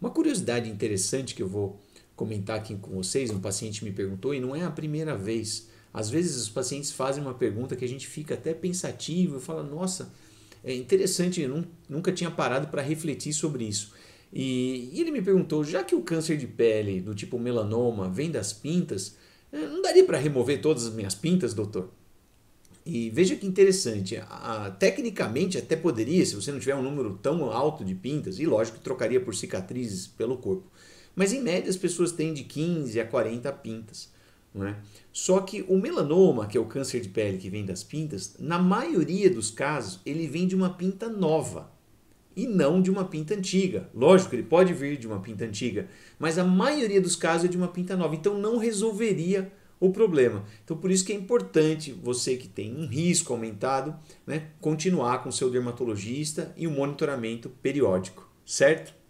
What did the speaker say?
Uma curiosidade interessante que eu vou comentar aqui com vocês, um paciente me perguntou e não é a primeira vez. Às vezes os pacientes fazem uma pergunta que a gente fica até pensativo e fala: "Nossa, é interessante, eu nunca tinha parado para refletir sobre isso". E ele me perguntou: "Já que o câncer de pele do tipo melanoma vem das pintas, eh, não daria para remover todas as minhas pintas, doutor?" E veja que interessante, a, tecnicamente até poderia, se você não tiver um número tão alto de pintas, e lógico que trocaria por cicatrizes pelo corpo, mas em média as pessoas têm de 15 a 40 pintas. Não é? Só que o melanoma, que é o câncer de pele que vem das pintas, na maioria dos casos ele vem de uma pinta nova e não de uma pinta antiga. Lógico, ele pode vir de uma pinta antiga, mas a maioria dos casos é de uma pinta nova, então não resolveria o problema. Então, por isso que é importante você que tem um risco aumentado, né, continuar com seu dermatologista e o um monitoramento periódico, certo?